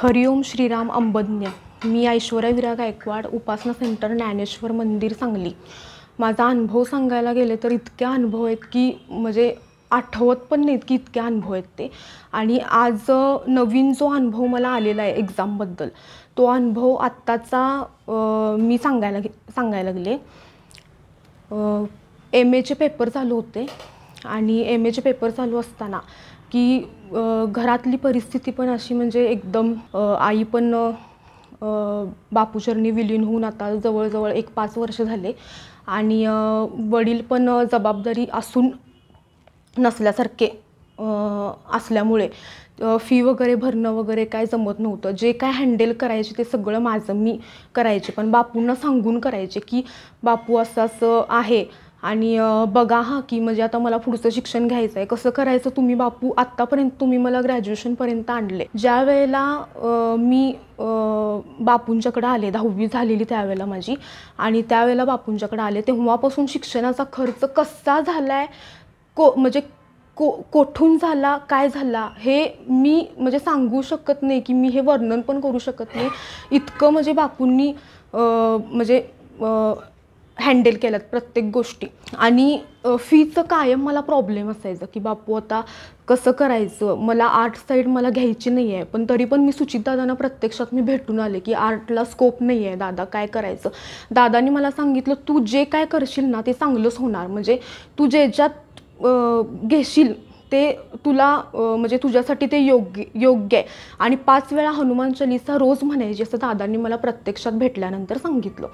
हरिओम श्रीराम अंबज्ञ मी ऐश्वर्या विरा गायकवाड उपासना सेंटर ज्ञानेश्वर मंदिर सांगली माझा अनुभव सांगायला गेले तर इतक्या अनुभव आहेत की म्हणजे आठवत पण नाहीत की इतके अनुभव आहेत ते आणि आज नवीन जो अनुभव मला आलेला आहे एक्झामबद्दल तो अनुभव आत्ताचा मी सांगायला सांगायला लागले एम एचे पेपर चालू होते आणि एम एचे पेपर चालू असताना की घरातली परिस्थिती पण अशी म्हणजे एकदम आई पण बापूचरणी विलीन होऊन आता जवळजवळ एक पाच वर्ष झाले आणि वडील पण जबाबदारी असून नसल्यासारखे असल्यामुळे फी वगैरे भरणं वगैरे काय जमत नव्हतं जे काय हँडल करायचे ते सगळं माझं मी करायचे पण बापूंना सांगून करायचे की बापू असं असं आहे आणि बघा हां की म्हणजे आता मला पुढचं शिक्षण घ्यायचं आहे कसं करायचं तुम्ही बापू आत्तापर्यंत तुम्ही मला ग्रॅज्युएशनपर्यंत आणले ज्या वेळेला मी बापूंच्याकडे आले दहावी झालेली त्यावेळेला माझी आणि त्यावेळेला बापूंच्याकडे आले तेव्हापासून शिक्षणाचा खर्च कसा झाला आहे को म्हणजे को कोठून झाला काय झाला हे मी म्हणजे सांगू शकत नाही की मी हे वर्णन पण करू शकत नाही इतकं म्हणजे बापूंनी म्हणजे हँडल केल्यात प्रत्येक गोष्टी आणि फीचं कायम मला प्रॉब्लेम असायचं की बापू आता कसं करायचं मला आर्ट साईड मला घ्यायची नाही आहे पण तरी पण मी सुचितदादांना प्रत्यक्षात मी भेटून आले की आर्टला स्कोप नाही आहे दादा काय करायचं दादानी मला सांगितलं तू जे काय करशील ना ते चांगलंच होणार म्हणजे तू ज्याच्यात घेशील ते तुला म्हणजे तुझ्यासाठी ते योग्य योग्य आहे आणि पाच वेळा हनुमान चालिसा रोज म्हणायची असं दादांनी मला प्रत्यक्षात भेटल्यानंतर सांगितलं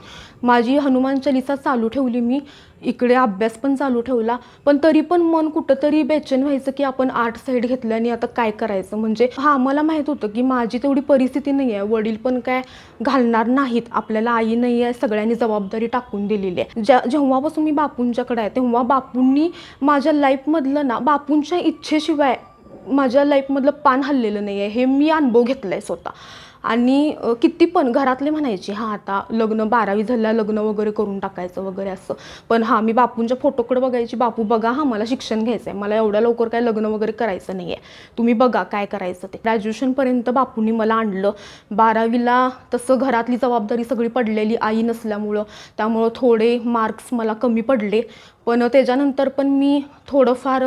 माझी हनुमान चालिसा चालू ठेवली मी इकडे अभ्यास पण चालू ठेवला पण तरी पण मन कुठंतरी बेचैन व्हायचं की आपण आर्ट साईड घेतल्याने आता काय करायचं म्हणजे हा मला माहित होतं की माझी तेवढी परिस्थिती नाही आहे वडील पण काय घालणार नाहीत आपल्याला आई नाही आहे सगळ्यांनी जबाबदारी टाकून दिलेली आहे ज्या जेव्हापासून मी बापूंच्याकडे आहे तेव्हा बापूंनी माझ्या लाईफमधलं ना बापूंच्या इच्छेशिवाय माझ्या लाईफमधलं पान हल्लेलं नाही आहे हे मी अनुभव घेतला आहे स्वतः आणि किती पण घरातले म्हणायचे हा आता लग्न बारावी झाल्या लग्न वगैरे करून टाकायचं वगैरे असं पण हा मी बापूंच्या फोटोकडे बघायची बापू बघा हा मला शिक्षण घ्यायचं आहे मला एवढ्या लवकर काय लग्न वगैरे करायचं नाही आहे तुम्ही बघा काय करायचं ते ग्रॅज्युएशनपर्यंत बापूंनी मला आणलं बारावीला तसं घरातली जबाबदारी सगळी पडलेली आई नसल्यामुळं त्यामुळं थोडे मार्क्स मला कमी पडले पण त्याच्यानंतर पण मी थोडंफार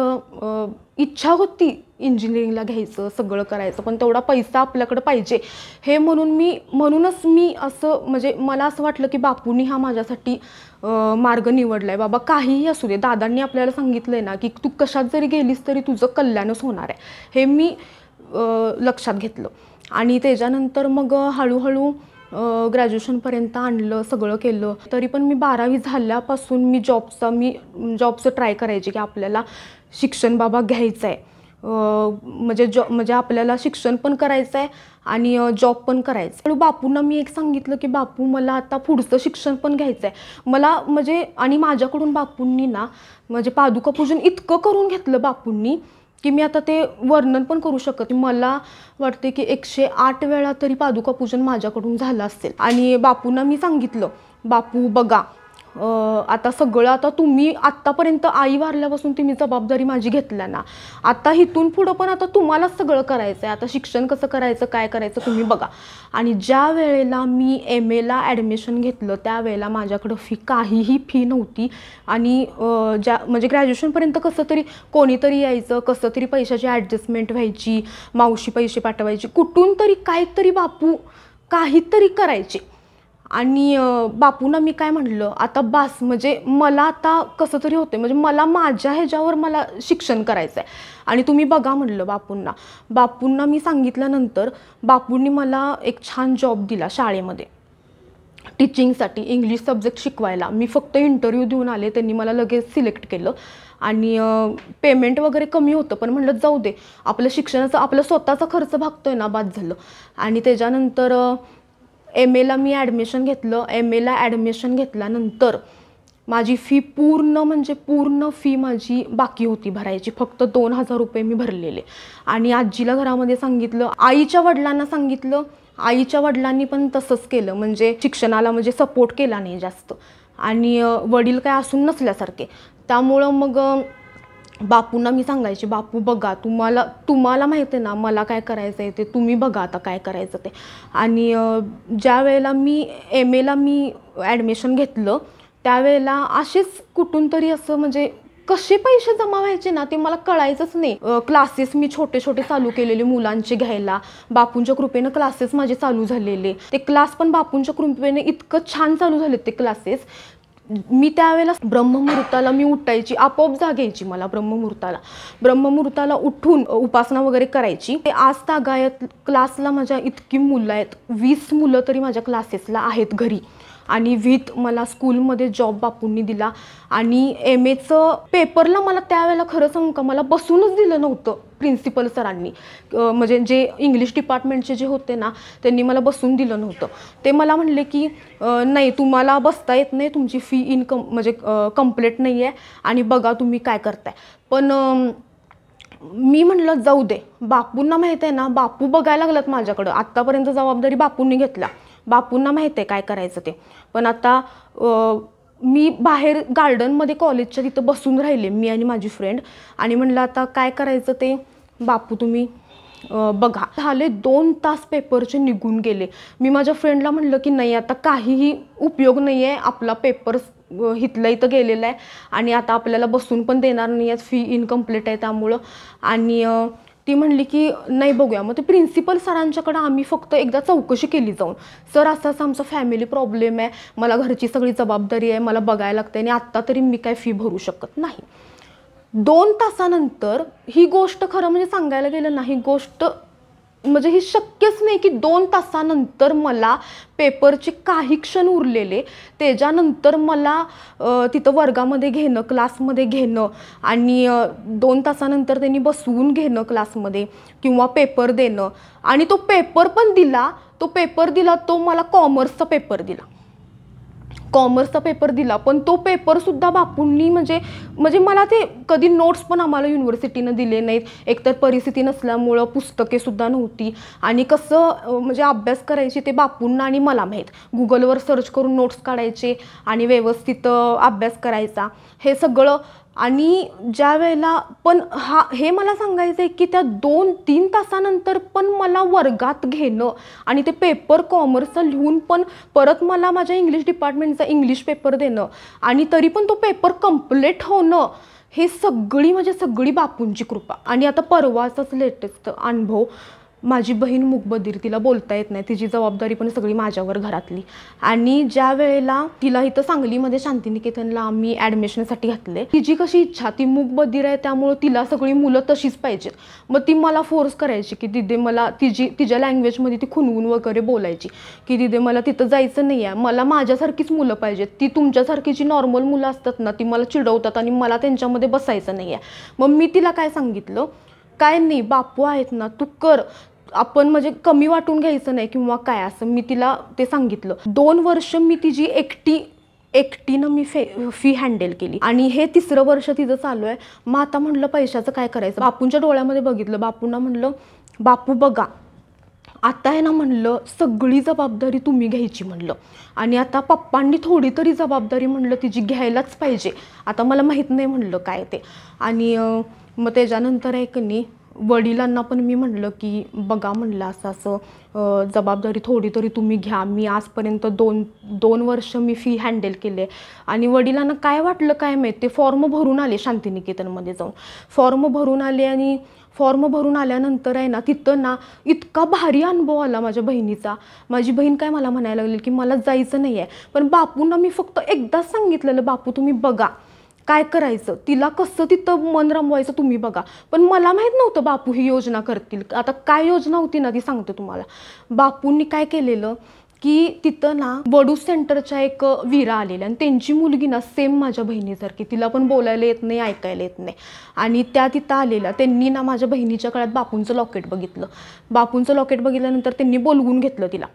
इच्छा होती इंजिनिअरिंगला घ्यायचं सगळं करायचं पण तेवढा पैसा आपल्याकडं पाहिजे हे म्हणून मी म्हणूनच मी असं म्हणजे मला असं वाटलं की बापूंनी हा माझ्यासाठी मार्ग निवडला आहे बाबा काहीही असू दे दादांनी आपल्याला सांगितलं आहे ना की तू कशात जरी गेलीस तरी तुझं कल्याणच होणार आहे हे मी लक्षात घेतलं आणि त्याच्यानंतर मग हळूहळू ग्रॅज्युएशनपर्यंत आणलं सगळं केलं तरी पण मी बारावी झाल्यापासून मी जॉबचा मी जॉबचं ट्राय करायची की आपल्याला शिक्षण बाबा घ्यायचं आहे म्हणजे जॉ म्हणजे आपल्याला शिक्षण पण करायचं आहे आणि जॉब पण करायचं आहे बापूंना मी एक सांगितलं की बापू मला आता पुढचं शिक्षण पण घ्यायचं आहे मला म्हणजे आणि माझ्याकडून बापूंनी ना म्हणजे पादुका पूजन इतकं करून घेतलं बापूंनी की मी आता ते वर्णन पण करू शकत मला वाटते की एकशे आठ वेळा तरी पादुका पूजन माझ्याकडून झालं असेल आणि बापूंना मी सांगितलं बापू बघा आता सगळं आता तुम्ही आत्तापर्यंत आई वारल्यापासून तुम्ही जबाबदारी माझी घेतल्या ना आता इथून पुढं पण आता तुम्हालाच सगळं करायचं आहे आता शिक्षण कसं करायचं काय करायचं तुम्ही बघा आणि ज्या वेळेला मी एम एला ॲडमिशन घेतलं त्यावेळेला माझ्याकडं फी काहीही फी नव्हती आणि ज्या म्हणजे ग्रॅज्युएशनपर्यंत कसं तरी कोणीतरी यायचं कसं तरी पैशाची ॲडजस्टमेंट व्हायची मावशी पैसे पाठवायची कुठून तरी काहीतरी बापू काहीतरी करायचे आणि बापूंना मी काय म्हणलं आता बास म्हणजे मला आता कसं तरी होतं म्हणजे मला माझ्या ह्याच्यावर मला शिक्षण करायचं आहे आणि तुम्ही बघा म्हणलं बापूंना बापूंना मी सांगितल्यानंतर बापूंनी मला एक छान जॉब दिला शाळेमध्ये टीचिंगसाठी इंग्लिश सब्जेक्ट शिकवायला मी फक्त इंटरव्ह्यू देऊन आले त्यांनी मला लगेच सिलेक्ट केलं आणि पेमेंट वगैरे कमी होतं पण म्हणलं जाऊ दे आपलं शिक्षणाचं आपलं स्वतःचा खर्च भागतो आहे ना बाद झालं आणि त्याच्यानंतर एम एला मी ॲडमिशन घेतलं एम एला ॲडमिशन घेतल्यानंतर माझी फी पूर्ण म्हणजे पूर्ण फी माझी बाकी होती भरायची फक्त दोन हजार रुपये मी भरलेले आणि आजीला घरामध्ये सांगितलं आईच्या वडिलांना सांगितलं आईच्या वडिलांनी पण तसंच केलं म्हणजे शिक्षणाला म्हणजे सपोर्ट केला नाही जास्त आणि वडील काय असून नसल्यासारखे त्यामुळं मग बापूंना मी सांगायचे बापू बघा तुम्हाला तुम्हाला माहिती आहे ना मला काय करायचं आहे ते तुम्ही बघा आता काय करायचं ते आणि ज्या वेळेला मी एम एला मी ॲडमिशन घेतलं त्यावेळेला असेच कुठून तरी असं म्हणजे कसे पैसे जमा व्हायचे ना ते मला कळायचंच नाही क्लासेस मी छोटे छोटे चालू केलेले मुलांचे घ्यायला बापूंच्या कृपेनं क्लासेस माझे चालू झालेले ते क्लास पण बापूंच्या कृपेने इतकं छान चालू झाले ते क्लासेस मी त्यावेळेला ब्रह्ममुहूर्ताला मी उठायची आपोआप जागायची मला ब्रह्ममुहूर्ताला ब्रह्ममुहूर्ताला उठून उपासना वगैरे करायची ते आज त्या गायत क्लासला माझ्या इतकी मुलं आहेत वीस मुलं तरी माझ्या क्लासेसला आहेत घरी आणि विथ मला स्कूलमध्ये जॉब बापूंनी दिला आणि एम एचं पेपरला मला त्यावेळेला खरं सांगू का मला बसूनच दिलं नव्हतं प्रिन्सिपल सरांनी म्हणजे जे इंग्लिश डिपार्टमेंटचे जे होते ना त्यांनी मला बसून दिलं नव्हतं ते मला म्हणले की नाही तुम्हाला बसता येत नाही तुमची फी इनकम म्हणजे कम्प्लीट नाही आहे आणि बघा तुम्ही काय करताय पण मी म्हटलं जाऊ दे बापूंना माहीत आहे ना बापू बघायला लागलात माझ्याकडं आत्तापर्यंत जबाबदारी बापूंनी घेतला बापूंना माहीत आहे काय करायचं ते पण आता मी बाहेर गार्डनमध्ये कॉलेजच्या तिथं बसून राहिले मी आणि माझी फ्रेंड आणि म्हणलं आता काय करायचं ते बापू तुम्ही बघा झाले दोन तास पेपरचे निघून गेले मी माझ्या फ्रेंडला म्हणलं की नाही आता काहीही उपयोग नाही आहे आपला पेपर हितलं इथं गेलेला आहे आणि आता आपल्याला बसून पण देणार नाही आहेत फी इनकम्प्लीट आहे त्यामुळं आणि ती म्हणली की नाही बघूया मग ते प्रिन्सिपल सरांच्याकडे आम्ही फक्त एकदा चौकशी केली जाऊन सर असं असं आमचा फॅमिली प्रॉब्लेम आहे मला घरची सगळी जबाबदारी आहे मला बघायला लागते आणि आत्ता तरी मी काय फी भरू शकत नाही दोन तासानंतर ही गोष्ट खरं म्हणजे सांगायला गेलं नाही गोष्ट म्हणजे हे शक्यच नाही की दोन तासानंतर मला पेपरचे काही क्षण उरलेले त्याच्यानंतर मला तिथं वर्गामध्ये घेणं क्लासमध्ये घेणं आणि दोन तासानंतर त्यांनी बसवून घेणं क्लासमध्ये किंवा पेपर देणं आणि तो पेपर पण दिला तो पेपर दिला तो मला कॉमर्सचा पेपर दिला कॉमर्सचा पेपर दिला पण तो पेपरसुद्धा बापूंनी म्हणजे म्हणजे मला ते कधी नोट्स पण आम्हाला युनिव्हर्सिटीनं दिले नाहीत एकतर परिस्थिती नसल्यामुळं पुस्तकेसुद्धा नव्हती आणि कसं म्हणजे अभ्यास करायची ते बापूंना आणि मला माहीत गुगलवर सर्च करून नोट्स काढायचे आणि व्यवस्थित अभ्यास करायचा हे सगळं आणि ज्या वेळेला पण हा हे मला सांगायचं आहे की त्या दोन तीन तासानंतर पण मला वर्गात घेणं आणि ते पेपर कॉमर्सचा लिहून पण परत मला माझ्या इंग्लिश डिपार्टमेंटचा इंग्लिश पेपर देणं आणि तरी पण तो पेपर कम्प्लीट होणं हे सगळी म्हणजे सगळी बापूंची कृपा आणि आता परवाचाच लेटेस्ट अनुभव माझी बहीण मुकबधीर तिला बोलता येत नाही तिची जबाबदारी पण सगळी माझ्यावर घरातली आणि ज्या वेळेला तिला इथं सांगलीमध्ये शांतिनिकेतनला आम्ही ॲडमिशनसाठी घातले तिची कशी इच्छा ती मुकबधीर आहे त्यामुळं तिला सगळी मुलं तशीच पाहिजेत मग ती मला फोर्स करायची की दिदे मला तिची तिच्या लँग्वेजमध्ये ती खुनवून वगैरे बोलायची की दिदे मला तिथं जायचं नाही आहे मला माझ्यासारखीच मुलं पाहिजेत ती तुमच्यासारखी जी नॉर्मल मुलं असतात ना ती मला चिडवतात आणि मला त्यांच्यामध्ये बसायचं नाही आहे मग मी तिला काय सांगितलं काय नाही बापू आहेत ना तू कर आपण म्हणजे कमी वाटून घ्यायचं नाही किंवा काय असं मी तिला ते सांगितलं दोन वर्ष मी तिची एकटी एकटीनं मी फे फी हँडल केली आणि हे तिसरं वर्ष तिचं चालू आहे मग आता म्हटलं पैशाचं काय करायचं बापूंच्या डोळ्यामध्ये बघितलं बापूंना म्हटलं बापू बघा आता आहे ना म्हणलं सगळी जबाबदारी तुम्ही घ्यायची म्हणलं आणि आता पप्पांनी थोडी तरी जबाबदारी म्हणलं तिची घ्यायलाच पाहिजे आता मला माहीत नाही म्हणलं काय ते आणि मग त्याच्यानंतर आहे की वडिलांना पण मी म्हटलं की बघा म्हटलं असं असं जबाबदारी थोडी तरी तुम्ही घ्या मी आजपर्यंत दोन दोन वर्ष मी फी हँडल केले आणि वडिलांना काय वाटलं काय माहिती ते फॉर्म भरून आले शांतिनिकेतनमध्ये जाऊन फॉर्म भरून आले आणि फॉर्म भरून आल्यानंतर आहे ना तिथं ना इतका भारी अनुभव आला माझ्या बहिणीचा माझी बहीण काय मला म्हणायला लागली की मला जायचं नाही आहे पण बापूंना मी फक्त एकदाच सांगितलेलं बापू तुम्ही बघा काय करायचं तिला कसं तिथं मन रमवायचं तुम्ही बघा पण मला माहीत नव्हतं बापू ही योजना करतील आता काय योजना होती ना ती सांगते तुम्हाला बापूंनी काय केलेलं की तिथं ना वडू सेंटरच्या एक वीरा आलेल्या आणि त्यांची मुलगी ना सेम माझ्या बहिणीसारखी तिला पण बोलायला येत नाही ऐकायला येत नाही आणि त्या तिथं आलेल्या त्यांनी ना माझ्या बहिणीच्या काळात बापूंचं लॉकेट बघितलं बापूंचं लॉकेट बघितल्यानंतर त्यांनी बोलवून घेतलं तिला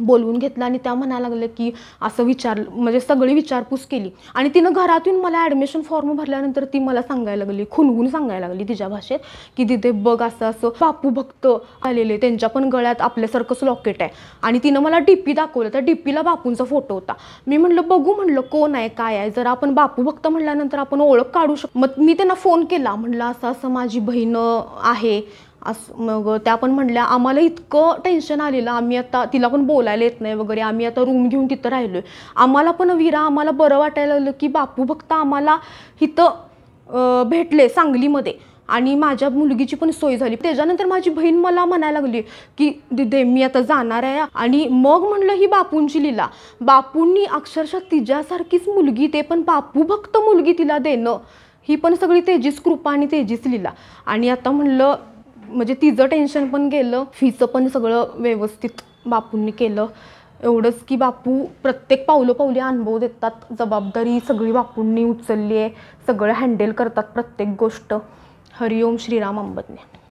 बोलवून घेतलं आणि त्या म्हणायला लागलं की असं विचार म्हणजे सगळी विचारपूस केली आणि तिनं घरातून मला ॲडमिशन फॉर्म भरल्यानंतर ती मला सांगायला लागली खुनवून सांगायला लागली तिच्या भाषेत की तिथे बघ असं असं बापू भक्त आलेले त्यांच्या पण गळ्यात आपल्यासारखंच लॉकेट आहे आणि तिनं मला डी पी दाखवलं त्या डी पीला बापूंचा फोटो होता मी म्हटलं बघू म्हटलं कोण आहे काय आहे जर आपण बापू भक्त म्हटल्यानंतर आपण ओळख काढू शकतो मग मी त्यांना फोन केला म्हटलं असं असं माझी बहीण आहे असं मग त्या पण म्हणल्या आम्हाला इतकं टेन्शन आलेलं आम्ही आता तिला पण बोलायला येत नाही वगैरे आम्ही आता रूम घेऊन तिथं राहिलो आहे आम्हाला पण विरा आम्हाला बरं वाटायला लागलं की बापू फक्त आम्हाला इथं भेटले सांगलीमध्ये आणि माझ्या मुलगीची पण सोय झाली त्याच्यानंतर माझी बहीण मला म्हणायला लागली की दिदे मी आता जाणार आहे आणि मग म्हणलं ही बापूंची लिला बापूंनी अक्षरशः तिच्यासारखीच मुलगी ते पण बापू भक्त मुलगी तिला देणं ही पण सगळी तेजीस कृपा आणि तेजीस लिला आणि आता म्हणलं म्हणजे तिचं टेन्शन पण गेलं फीचं पण सगळं व्यवस्थित बापूंनी केलं एवढंच की बापू प्रत्येक पावलोपावली अनुभव देतात जबाबदारी सगळी बापूंनी उचलली आहे सगळं हँडल करतात प्रत्येक गोष्ट हरिओम श्रीराम अंबदने